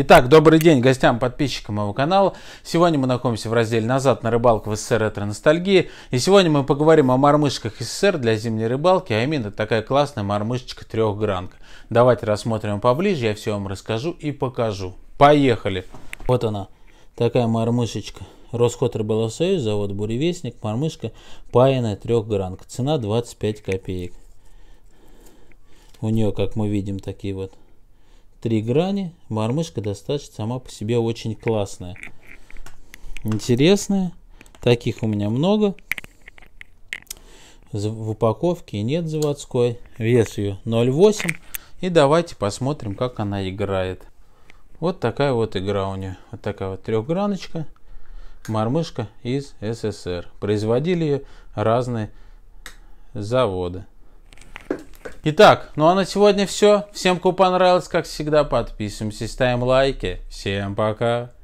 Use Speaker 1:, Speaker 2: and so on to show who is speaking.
Speaker 1: Итак, добрый день гостям, подписчикам моего канала. Сегодня мы находимся в разделе «Назад на рыбалку в СССР ретро-ностальгии». И сегодня мы поговорим о мормышках СССР для зимней рыбалки, а именно такая классная мормышечка трехгранка. Давайте рассмотрим поближе, я все вам расскажу и покажу. Поехали! Вот она, такая мормышечка. Роскот Рыболовсоюз, завод Буревестник, мормышка паяная трехгранка. Цена 25 копеек. У нее, как мы видим, такие вот три грани. Мормышка достаточно сама по себе очень классная. Интересная. Таких у меня много. В упаковке нет заводской. Вес ее 0,8. И давайте посмотрим, как она играет. Вот такая вот игра у нее. Вот такая вот трехграночка. Мормышка из СССР. Производили ее разные заводы. Итак, ну а на сегодня все. Всем, кому понравилось, как всегда, подписываемся, ставим лайки. Всем пока.